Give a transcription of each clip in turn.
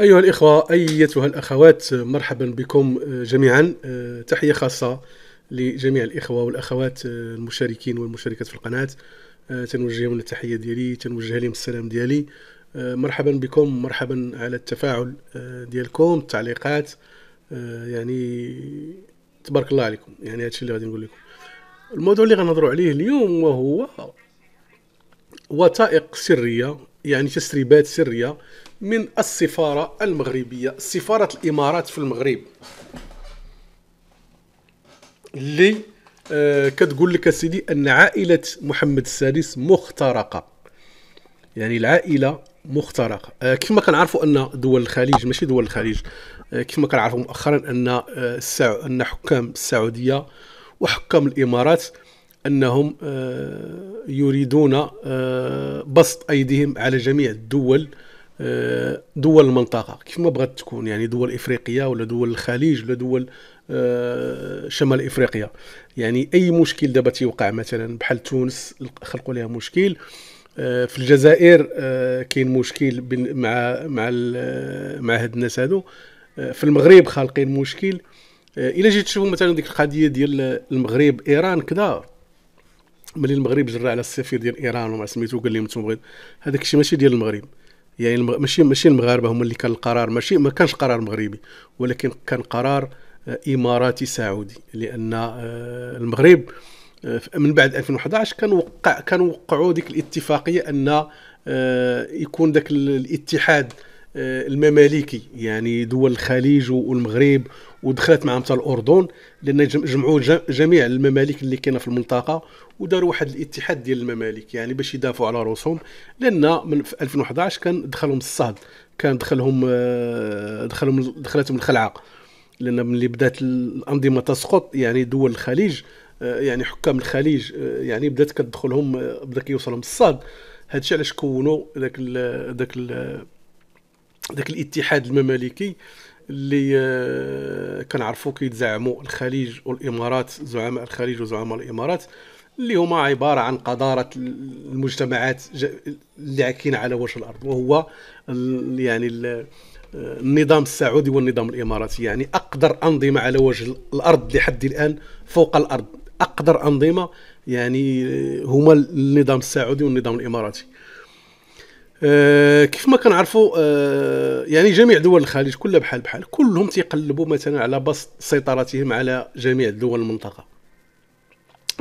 أيها الإخوة أيتها الأخوات مرحبا بكم آه، جميعا آه، تحية خاصة لجميع الإخوة والأخوات آه، المشاركين والمشاركات في القناة تنوجه لهم التحية ديالي تنوجه لهم السلام ديالي مرحبا بكم مرحبا على التفاعل ديالكم التعليقات يعني تبارك الله عليكم يعني هادشي اللي غادي نقول لكم الموضوع اللي غنهضروا عليه اليوم وهو وثائق سرية يعني تسريبات سرية من السفارة المغربية سفارة الإمارات في المغرب اللي آه كتقول لك سيدي أن عائلة محمد السادس مخترقة يعني العائلة مخترقة آه كيف ما كنعرفوا أن دول الخليج ماشي دول الخليج آه كيف ما كنعرفوا مؤخرا أن آه السع... أن حكام السعودية وحكام الإمارات أنهم آه، يريدون آه، بسط أيديهم على جميع الدول آه، دول المنطقه كيف ما بغات تكون يعني دول افريقيه ولا دول الخليج ولا دول آه، شمال افريقيا يعني اي مشكل دابا تيوقع مثلا بحال تونس خلقوا لها مشكل آه، في الجزائر كاين مشكل مع مع مع هاد الناس هادو في المغرب خالقين مشكل الا جيت تشوفوا مثلا ديك القضيه ديال المغرب ايران كذا ملي المغرب جرى على السفير ديال ايران وما سميتو قال لهم انتم هذاك الشيء ماشي ديال المغرب يعني المغ... ماشي ماشي المغاربه هما اللي كان القرار ماشي ما كانش قرار مغربي ولكن كان قرار آه، اماراتي سعودي لان آه، المغرب آه، من بعد 2011 كان وقع كان وقعوا ديك الاتفاقيه ان يكون ذاك الاتحاد المماليكي يعني دول الخليج والمغرب ودخلت معهم حتى الاردن لان جمعوا جميع الممالك اللي كاينه في المنطقه وداروا واحد الاتحاد ديال الممالك يعني باش يدافعوا على رؤوسهم لان من 2011 كان دخلهم الصهد كان دخلهم آه، دخلهم دخلتهم الخلعه لان ملي بدات الانظمه تسقط يعني دول الخليج آه، يعني حكام الخليج آه، يعني بدات كتدخلهم بدا كيوصلهم الصاد هادشي علاش كونوا ذاك ذاك ذاك الاتحاد الممالكي اللي آه، كنعرفوا كيتزعموا الخليج والامارات زعماء الخليج وزعماء الامارات اللي هما عباره عن قذاره المجتمعات اللي عاكين على وجه الارض وهو يعني آه، النظام السعودي والنظام الاماراتي يعني اقدر انظمه على وجه الارض لحد الان فوق الارض اقدر انظمه يعني آه، هما النظام السعودي والنظام الاماراتي آه، كيف ما كنعرفوا آه، يعني جميع دول الخليج كلها بحال بحال كلهم تيقلبوا مثلا على بسط سيطرتهم على جميع دول المنطقه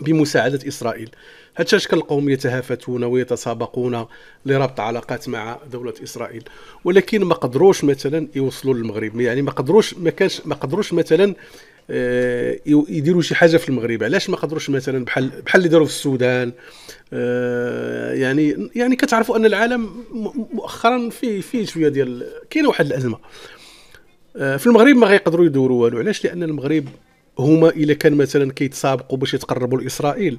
بمساعده اسرائيل هادشي اش كنلقاهم يتهافتون ويتسابقون لربط علاقات مع دوله اسرائيل ولكن ما قدروش مثلا يوصلوا للمغرب يعني ما قدروش ما كانش ما قدروش مثلا آه، يديروا شي حاجه في المغرب علاش ما قدروش مثلا بحال بحال اللي داروا في السودان آه، يعني يعني كتعرفوا ان العالم مؤخرا فيه فيه شويه ديال كاينه واحد الازمه آه، في المغرب ما غيقدروا يدوروا والو علاش لان المغرب هما الا كان مثلا كيتسابقوا باش يتقربوا لاسرائيل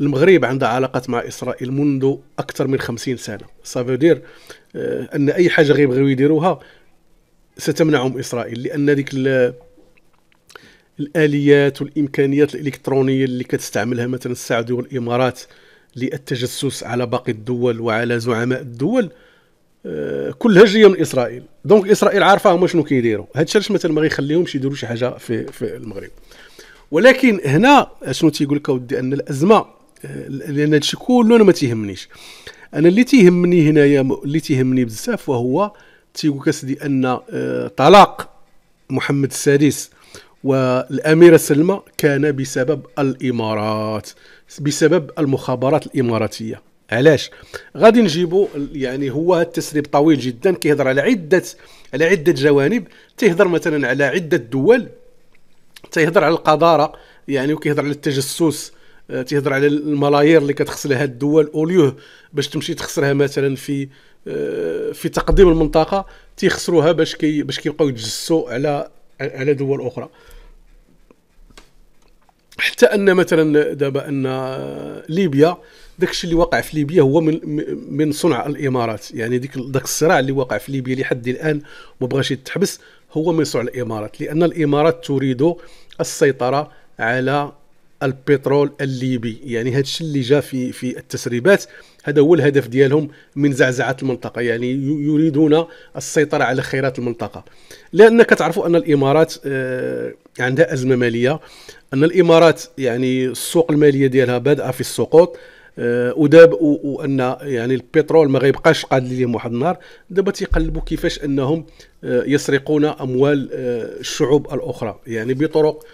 المغرب عندها علاقات مع اسرائيل منذ اكثر من 50 سنه سافو دير ان اي حاجه غيبغيو يديروها ستمنعهم اسرائيل لان ديك الاليات والامكانيات الالكترونيه اللي كتستعملها مثلا السعوديه والامارات للتجسس على باقي الدول وعلى زعماء الدول آه، كلها جايه من اسرائيل دونك اسرائيل عارفه هما شنو كيديروا هادشي علاش مثلا ما غيخليهمش يديروا شي حاجه في في المغرب ولكن هنا شنو تيقول لك اودي ان الازمه آه، لان هادشي كله انا ما تيهمنيش انا اللي تيهمني هنايا اللي تيهمني بزاف وهو تيقول لك ان آه، طلاق محمد السادس والأميرة سلمى كان بسبب الإمارات بسبب المخابرات الإماراتية علاش غادي نجيبو يعني هو التسريب طويل جدا كيهضر على عده على عده جوانب تيهضر مثلا على عده دول تيهضر على القذاره يعني وكيهضر على التجسس آه، تيهضر على الملايير اللي كتخسرها الدول اوليوه باش تمشي تخسرها مثلا في آه، في تقديم المنطقه تيخسروها باش كي باش كيبقاو يتجسسوا على على دول اخرى حتى ان مثلا دابا ان ليبيا داكشي اللي وقع في ليبيا هو من من صنع الامارات يعني ديك داك الصراع اللي وقع في ليبيا لحد الان ما بغاش يتحبس هو من صنع الامارات لان الامارات تريد السيطره على البترول الليبي يعني هذا الشيء اللي جا في في التسريبات هذا هو الهدف ديالهم من زعزعه المنطقه يعني يريدون السيطره على خيرات المنطقه لان كتعرفوا ان الامارات آه، عندها ازمه ماليه ان الامارات يعني السوق الماليه ديالها بادئه في السقوط آه، وداب وان يعني البترول ما غيبقاش قادر لهم واحد النهار دابا تيقلبوا كيفاش انهم آه، يسرقون اموال آه، الشعوب الاخرى يعني بطرق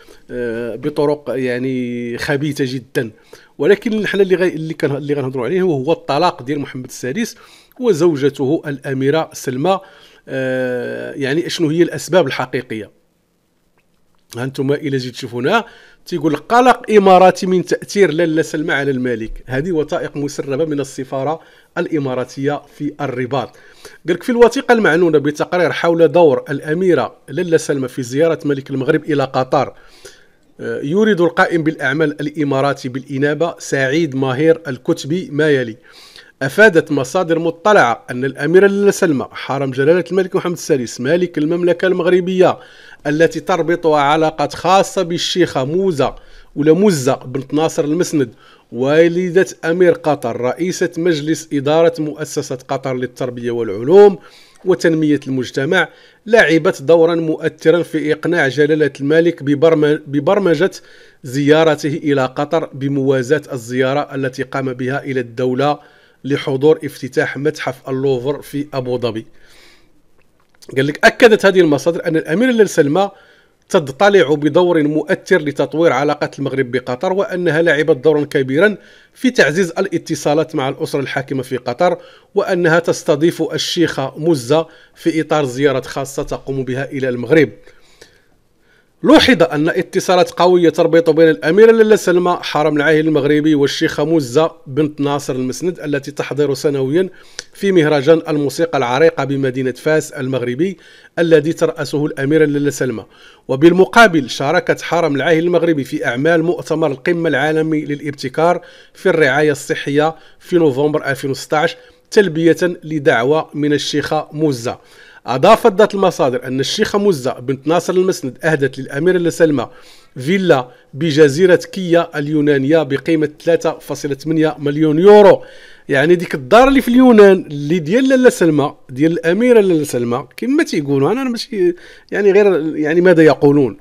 بطرق يعني خبيثه جدا ولكن حنا اللي غي اللي كان اللي غنهضروا عليه وهو الطلاق ديال محمد السادس وزوجته الاميره سلمى يعني شنو هي الاسباب الحقيقيه هانتوما الى جيت تشوفونا تيقول قلق اماراتي من تاثير لاله سلمى على الملك هذه وثائق مسربه من السفاره الاماراتيه في الرباط قالك في الوثيقه المعنونه بتقرير حول دور الاميره لاله سلمى في زياره ملك المغرب الى قطر آه، يورد القائم بالاعمال الاماراتي بالانابه سعيد ماهر الكتبي ما يلي أفادت مصادر مطلعة أن الأميرة سلمى حرم جلالة الملك محمد السادس مالك المملكة المغربية التي تربطها علاقات خاصة بالشيخة موزة ولا مزة بنت ناصر المسند والدة أمير قطر رئيسة مجلس إدارة مؤسسة قطر للتربية والعلوم وتنمية المجتمع لعبت دورا مؤثرا في إقناع جلالة الملك ببرمجة زيارته إلى قطر بموازاة الزيارة التي قام بها إلى الدولة لحضور افتتاح متحف اللوفر في أبو ظبي قال لك أكدت هذه المصادر أن الأميرة للسلمى تضطلع بدور مؤثر لتطوير علاقة المغرب بقطر وأنها لعبت دورا كبيرا في تعزيز الاتصالات مع الأسرة الحاكمة في قطر وأنها تستضيف الشيخة مزة في إطار زيارة خاصة تقوم بها إلى المغرب لوحظ أن اتصالات قوية تربط بين الأميرة لالا سلمى حرم العاهل المغربي والشيخة مزة بنت ناصر المسند التي تحضر سنويا في مهرجان الموسيقى العريقة بمدينة فاس المغربي الذي ترأسه الأميرة لالا سلمى وبالمقابل شاركت حرم العاهل المغربي في أعمال مؤتمر القمة العالمي للابتكار في الرعاية الصحية في نوفمبر 2016 تلبية لدعوة من الشيخة مزة أضافت ذات المصادر أن الشيخة مزة بنت ناصر المسند أهدت للأميرة لسلمى فيلا بجزيرة كيا اليونانية بقيمة 3.8 مليون يورو يعني ديك الدار اللي في اليونان اللي ديال لاله سلمى ديال الاميره لاله سلمى كما تيقولوا انا ماشي يعني غير يعني ماذا يقولون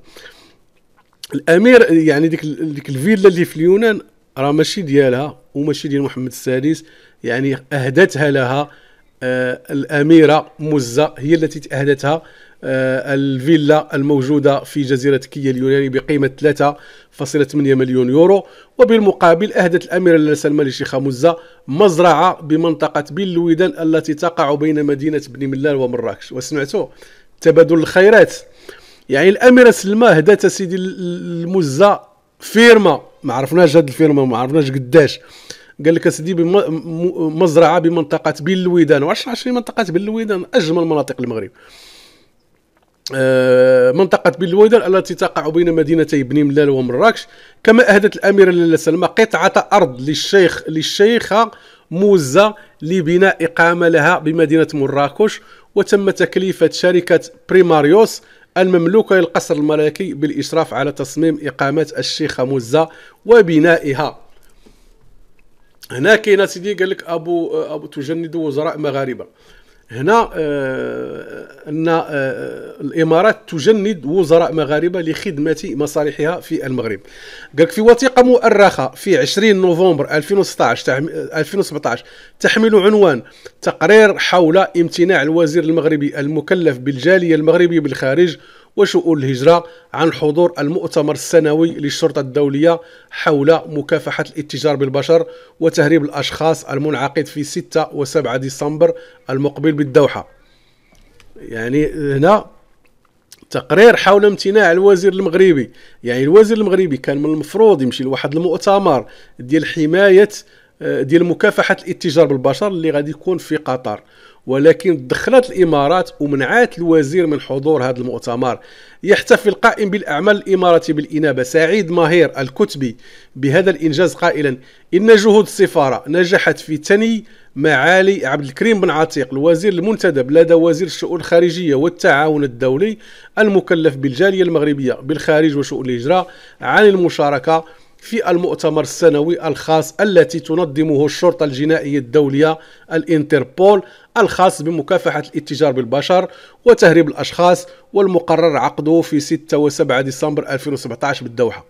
الامير يعني ديك ديك الفيلا اللي في اليونان راه ماشي ديالها وماشي ديال محمد السادس يعني اهدتها لها آه، الأميرة مزة هي التي تأهدتها آه، الفيلا الموجودة في جزيرة كيا اليوناني بقيمة 3.8 مليون يورو وبالمقابل أهدت الأميرة سلمى الشيخة مزة مزرعة بمنطقة بلويدن التي تقع بين مدينة بن ملال ومراكش وسمعتوا تبادل الخيرات يعني الأميرة سلمى هدات سيدي المزة فيرما ما عرفناش هاد الفيرما ما عرفناش قداش قال لك اسيدي مزرعه بمنطقه بين الويدان وعشان عشان منطقه بين الويدان اجمل مناطق المغرب آه، منطقة بين الويدان التي تقع بين مدينتي بني ملال ومراكش كما أهدت الأميرة لاله سلمى قطعة أرض للشيخ للشيخة موزة لبناء إقامة لها بمدينة مراكش وتم تكليفة شركة بريماريوس المملوكة للقصر الملكي بالإشراف على تصميم إقامة الشيخة موزة وبنائها هنا كاين سيدي قال لك ابو ابو تجند وزراء مغاربه هنا آه ان آه الامارات تجند وزراء مغاربه لخدمه مصالحها في المغرب قالك في وثيقه مؤرخه في 20 نوفمبر 2016 2017 تحمل عنوان تقرير حول امتناع الوزير المغربي المكلف بالجاليه المغربيه بالخارج وشؤون الهجرة عن حضور المؤتمر السنوي للشرطة الدولية حول مكافحة الاتجار بالبشر وتهريب الأشخاص المنعقد في 6 و7 ديسمبر المقبل بالدوحة يعني هنا تقرير حول امتناع الوزير المغربي يعني الوزير المغربي كان من المفروض يمشي لواحد المؤتمر ديال حمايه آه، ديال مكافحه الاتجار بالبشر اللي غادي يكون في قطر ولكن دخلت الامارات ومنعت الوزير من حضور هذا المؤتمر يحتفي القائم بالاعمال الاماراتي بالانابه سعيد ماهير الكتبي بهذا الانجاز قائلا ان جهود السفاره نجحت في تني معالي عبد الكريم بن عتيق الوزير المنتدب لدى وزير الشؤون الخارجيه والتعاون الدولي المكلف بالجاليه المغربيه بالخارج وشؤون الهجره عن المشاركه في المؤتمر السنوي الخاص التي تنظمه الشرطة الجنائية الدولية الانتربول الخاص بمكافحة الاتجار بالبشر وتهريب الأشخاص والمقرر عقده في 6 و 7 ديسمبر 2017 بالدوحة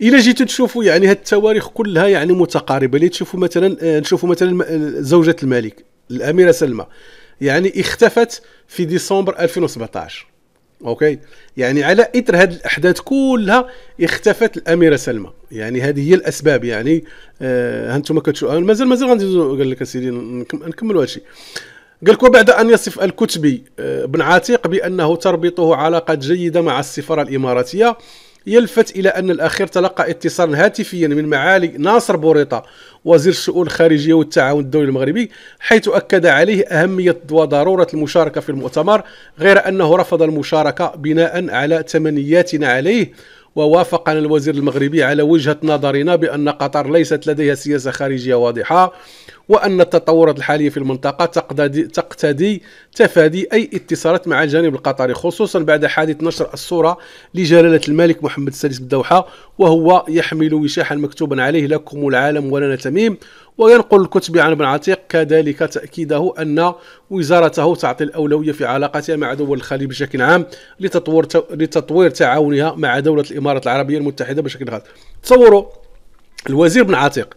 إلى جيتو تشوفوا يعني هاد التواريخ كلها يعني متقاربه اللي تشوفوا مثلا آه، نشوفوا مثلا آه، زوجة الملك الاميره سلمى يعني اختفت في ديسمبر 2017 اوكي يعني على اثر هذه الاحداث كلها اختفت الاميره سلمى يعني هذه هي الاسباب يعني آه هانتوما كتشوفوا آه، مازال مازال غندوزو قال لك اسيدي نكملوا هادشي قال لك وبعد ان يصف الكتبي آه، بن عاتق بانه تربطه علاقه جيده مع السفاره الاماراتيه يلفت إلى أن الأخير تلقى اتصالا هاتفيا من معالي ناصر بوريطة وزير الشؤون الخارجية والتعاون الدولي المغربي حيث أكد عليه أهمية وضرورة المشاركة في المؤتمر غير أنه رفض المشاركة بناء على تمنياتنا عليه ووافقنا الوزير المغربي على وجهة نظرنا بأن قطر ليست لديها سياسة خارجية واضحة وأن التطورات الحالية في المنطقة تقتدي, تقتدي تفادي أي اتصالات مع الجانب القطري خصوصا بعد حادث نشر الصورة لجلالة الملك محمد السادس بالدوحة وهو يحمل وشاحا مكتوبا عليه لكم العالم ولنا تميم وينقل الكتب عن ابن عتيق كذلك تأكيده أن وزارته تعطي الأولوية في علاقتها مع دول الخليج بشكل عام لتطوير لتطوير تعاونها مع دولة الإمارات العربية المتحدة بشكل خاص تصوروا الوزير بن عتيق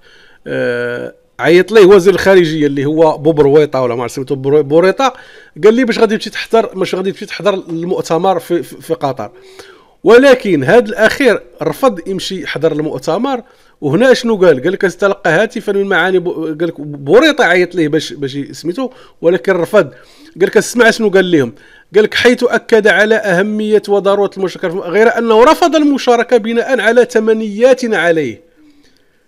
آه عيط ليه وزير الخارجيه اللي هو بوبرويطه ولا ما عرفت سميتو بوريطه قال لي باش غادي تمشي تحضر باش غادي تمشي تحضر المؤتمر في, في, في قطر ولكن هذا الاخير رفض يمشي يحضر المؤتمر وهنا شنو قال قال لك استلقى هاتفا من معاني قال لك بوريطه عيط ليه باش باش سميتو ولكن رفض قال لك اسمع شنو قال لهم قال لك حيث اكد على اهميه وضروره المشاركه غير انه رفض المشاركه بناء على تمنيات عليه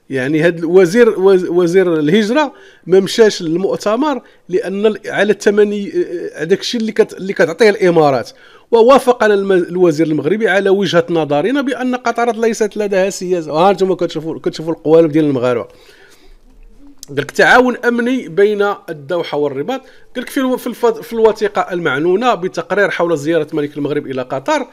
يعني هاد وزير وزير الهجره ما مشاش للمؤتمر لان على الثمني آه، هذاك الشيء اللي كت اللي كتعطيه الامارات ووافق الوزير المغربي على وجهه نظرنا بان قطر ليست لديها سياسه ها انتم كتشوفوا كتشوفوا القوالب ديال المغاربه قال لك تعاون امني بين الدوحه والرباط قال لك في في الوثيقه المعنونه بتقرير حول زياره ملك المغرب الى قطر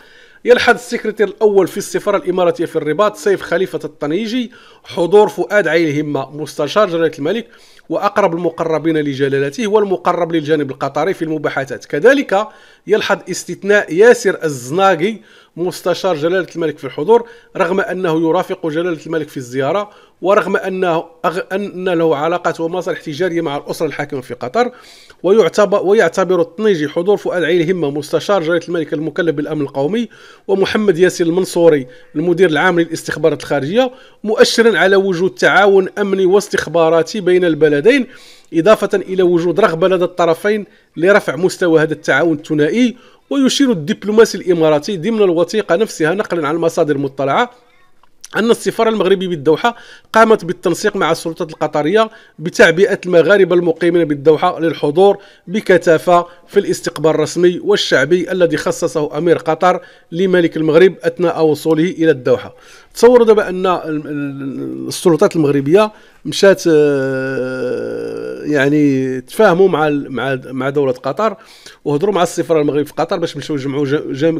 يلحظ السكرتير الأول في السفارة الإماراتية في الرباط سيف خليفة الطنيجي حضور فؤاد عين الهمة مستشار جلالة الملك وأقرب المقربين لجلالته والمقرب للجانب القطري في المباحثات كذلك يلحظ استثناء ياسر الزناقي مستشار جلالة الملك في الحضور رغم أنه يرافق جلالة الملك في الزيارة ورغم أنه أن له علاقات ومصالح تجارية مع الأسرة الحاكمة في قطر ويعتبر, ويعتبر الطنيجي حضور فؤاد عيل همة مستشار جلالة الملك المكلف بالأمن القومي ومحمد ياسين المنصوري المدير العام للاستخبارات الخارجية مؤشرا على وجود تعاون أمني واستخباراتي بين البلدين إضافة إلى وجود رغبة لدى الطرفين لرفع مستوى هذا التعاون الثنائي ويشير الدبلوماسي الإماراتي ضمن الوثيقة نفسها نقلا عن المصادر المطلعة أن السفارة المغربي بالدوحة قامت بالتنسيق مع السلطات القطرية بتعبئة المغاربة المقيمين بالدوحة للحضور بكثافة في الاستقبال الرسمي والشعبي الذي خصصه أمير قطر لملك المغرب أثناء وصوله إلى الدوحة تصوروا دابا ان السلطات المغربيه مشات آه، يعني تفاهموا مع مع مع دوله قطر وهضروا مع السفاره المغرب في قطر باش مشاو يجمعوا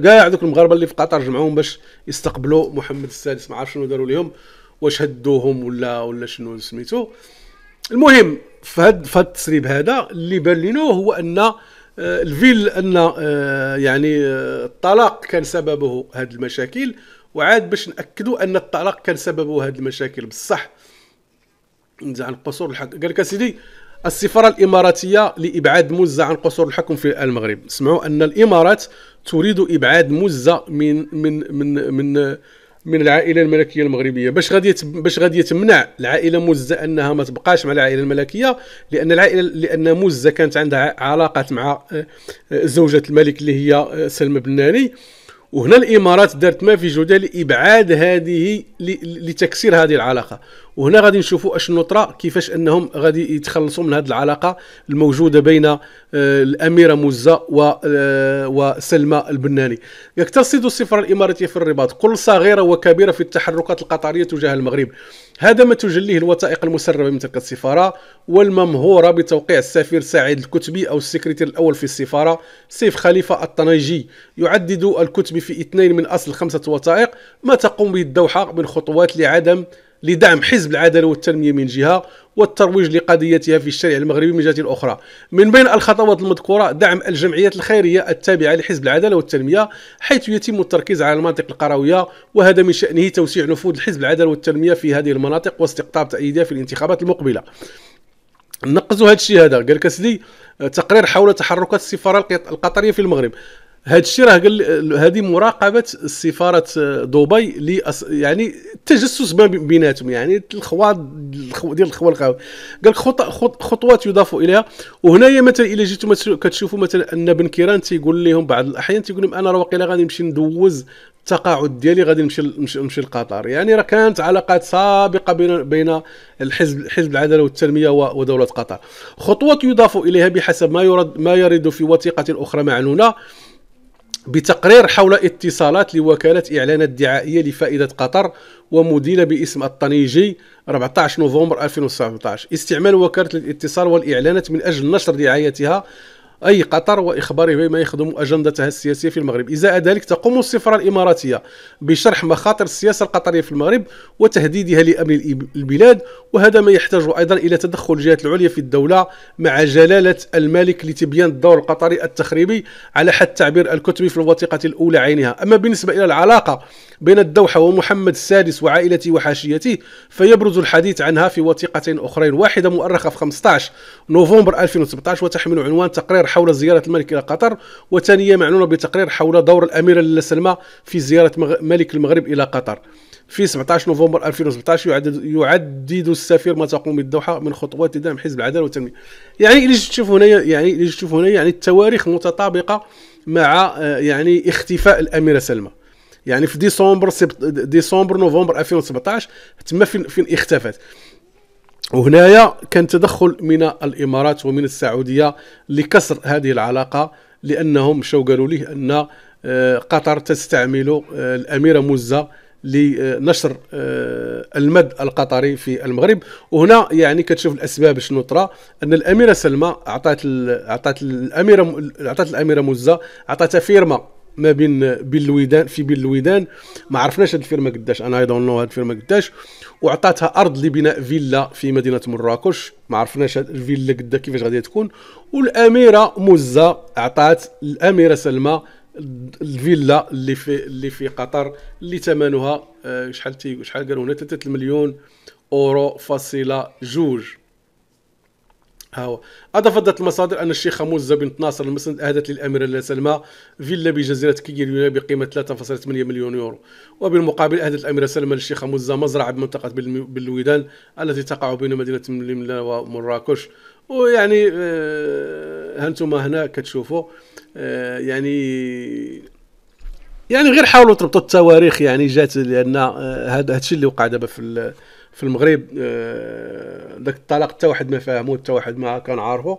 كاع ذوك المغاربه اللي في قطر جمعوهم باش يستقبلوا محمد السادس ما عرف شنو داروا لهم واش هدوهم ولا ولا شنو سميتو المهم في هذا في التسريب هذا اللي بان لنا هو ان آه، الفيل ان آه، يعني الطلاق كان سببه هذه المشاكل وعاد باش ناكدوا ان الطلاق كان سببه هذه المشاكل بصح نزع عن قصور الحكم قال لك اسيدي السفاره الاماراتيه لابعاد مزه عن قصور الحكم في المغرب سمعوا ان الامارات تريد ابعاد مزه من من من من من العائله الملكيه المغربيه باش غادي باش غادي تمنع العائله مزه انها ما تبقاش مع العائله الملكيه لان العائله لان مزه كانت عندها علاقات مع آه، آه، زوجة الملك اللي هي آه، سلمى بناني وهنا الامارات دارت ما في جوده لابعاد هذه لتكسير هذه العلاقه وهنا غادي نشوفوا اش طرا كيفاش انهم غادي يتخلصوا من هذه العلاقه الموجوده بين آه، الاميره مزه آه، وسلمى البناني يقتصد السفر الاماراتيه في الرباط كل صغيره وكبيره في التحركات القطريه تجاه المغرب هذا ما تجليه الوثائق المسربة من تلك السفارة والممهورة بتوقيع السفير سعيد الكتبي أو السكرتير الأول في السفارة سيف خليفة الطنيجي يعدد الكتبي في اثنين من أصل خمسة وثائق ما تقوم به الدوحة من خطوات لعدم لدعم حزب العداله والتنميه من جهه والترويج لقضيتها في الشارع المغربي من جهه اخرى من بين الخطوات المذكوره دعم الجمعيات الخيريه التابعه لحزب العداله والتنميه حيث يتم التركيز على المناطق القرويه وهذا من شانه توسيع نفوذ حزب العداله والتنميه في هذه المناطق واستقطاب تأييدها في الانتخابات المقبله نقزوا هذا الشيء هذا قال كسدي تقرير حول تحركات السفاره القطريه في المغرب هذا الشيء راه قال هذه مراقبه سفاره دبي يعني التجسس بيناتهم يعني الخواط ديال الخوه القهوه قال لك خطوات يضاف اليها وهنايا مثلا الى جيتوا كتشوفوا مثلا ان بن كيران تيقول لهم بعض الاحيان تيقول لهم انا راه واقيلا غادي نمشي ندوز التقاعد ديالي غادي نمشي نمشي لقطر يعني راه كانت علاقات سابقه بين بين الحزب حزب العداله والتنميه ودوله قطر خطوات يضاف اليها بحسب ما يرد ما يرد في وثيقه اخرى معنونه بتقرير حول اتصالات لوكالة إعلانات دعائية لفائدة قطر ومدينة باسم الطنيجي 14 نوفمبر 2017 استعمال وكالة الاتصال والإعلانات من أجل نشر دعايتها أي قطر وإخباره بما يخدم أجندتها السياسية في المغرب إزاء ذلك تقوم السفارة الإماراتية بشرح مخاطر السياسة القطرية في المغرب وتهديدها لأمن البلاد وهذا ما يحتاج أيضا إلى تدخل الجهات العليا في الدولة مع جلالة الملك لتبيان الدور القطري التخريبي على حد تعبير الكتبي في الوثيقة الأولى عينها أما بالنسبة إلى العلاقة بين الدوحة ومحمد السادس وعائلته وحاشيته فيبرز الحديث عنها في وثيقتين أخرين واحدة مؤرخة في 15 نوفمبر 2017 وتحمل عنوان تقرير حول زيارة الملك إلى قطر وثانية معلومة بتقرير حول دور الأميرة سلمى في زيارة ملك المغرب إلى قطر في 17 نوفمبر 2017 يعدد, يعدد السفير ما تقوم بالدوحة من خطوات دعم حزب العداله والتنميه يعني اللي تشوف هنا يعني اللي تشوف هنا يعني التواريخ متطابقه مع آه، يعني اختفاء الاميره سلمى يعني في ديسمبر ديسمبر نوفمبر 2017 تم فين, فين اختفت وهنايا كان تدخل من الامارات ومن السعوديه لكسر هذه العلاقه لانهم مشاو قالوا ليه ان آه، قطر تستعمل آه، الاميره مزه لنشر آه، المد القطري في المغرب وهنا يعني كتشوف الاسباب شنو طرا ان الاميره سلمى عطات عطات الاميره عطات الاميره مزه عطاتها فيرما ما بين بين الويدان في بين الويدان ما عرفناش هاد الفيرما قداش انا اي دون نو هاد الفيرما قداش وعطاتها ارض لبناء فيلا في مدينه مراكش ما عرفناش هاد الفيلا قدا كيفاش غادي تكون والاميره مزه عطات الاميره سلمى الفيلا اللي في اللي في قطر اللي ثمنها آه، شحال تي شحال قالوا هنا 3 مليون اورو فاصله جوج هاو أضافت المصادر أن الشيخ موزه بنت ناصر المسند أهدت للأميرة سلمى فيلا بجزيرة كيريونا بقيمة 3.8 مليون يورو وبالمقابل أهدت الأميرة سلمى للشيخ موزه مزرعة بمنطقة بالويدان التي تقع بين مدينة ململة ومراكش ويعني آه، هانتوما هنا كتشوفوا آه، يعني يعني غير حاولوا تربطوا التواريخ يعني جات لان هذا آه، الشيء اللي وقع دابا في في المغرب ذاك آه، الطلاق حتى واحد ما فاهمو حتى واحد ما كان عارفه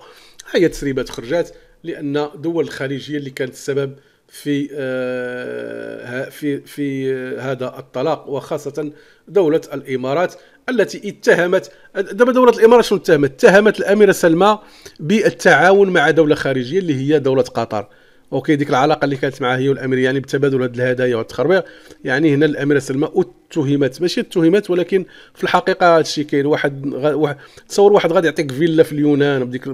هي تسريبات خرجات لان دول الخليجيه اللي كانت السبب في آه، في في آه، هذا الطلاق وخاصه دوله الامارات التي اتهمت دابا دوله الامارات شنو اتهمت؟ اتهمت الاميره سلمى بالتعاون مع دوله خارجيه اللي هي دوله قطر اوكي ديك العلاقه اللي كانت معها هي والامير يعني بتبادل هذه الهدايا والتخربيق يعني هنا الاميره سلمى اتهمت ماشي اتهمت ولكن في الحقيقه هذا الشيء كاين واحد, غ... واحد تصور واحد غادي يعطيك فيلا في اليونان بديك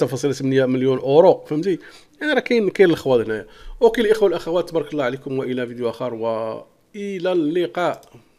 3.8 مليون اورو فهمتي يعني راه كاين كاين الخواض هنايا اوكي الاخوه والاخوات تبارك الله عليكم والى فيديو اخر والى اللقاء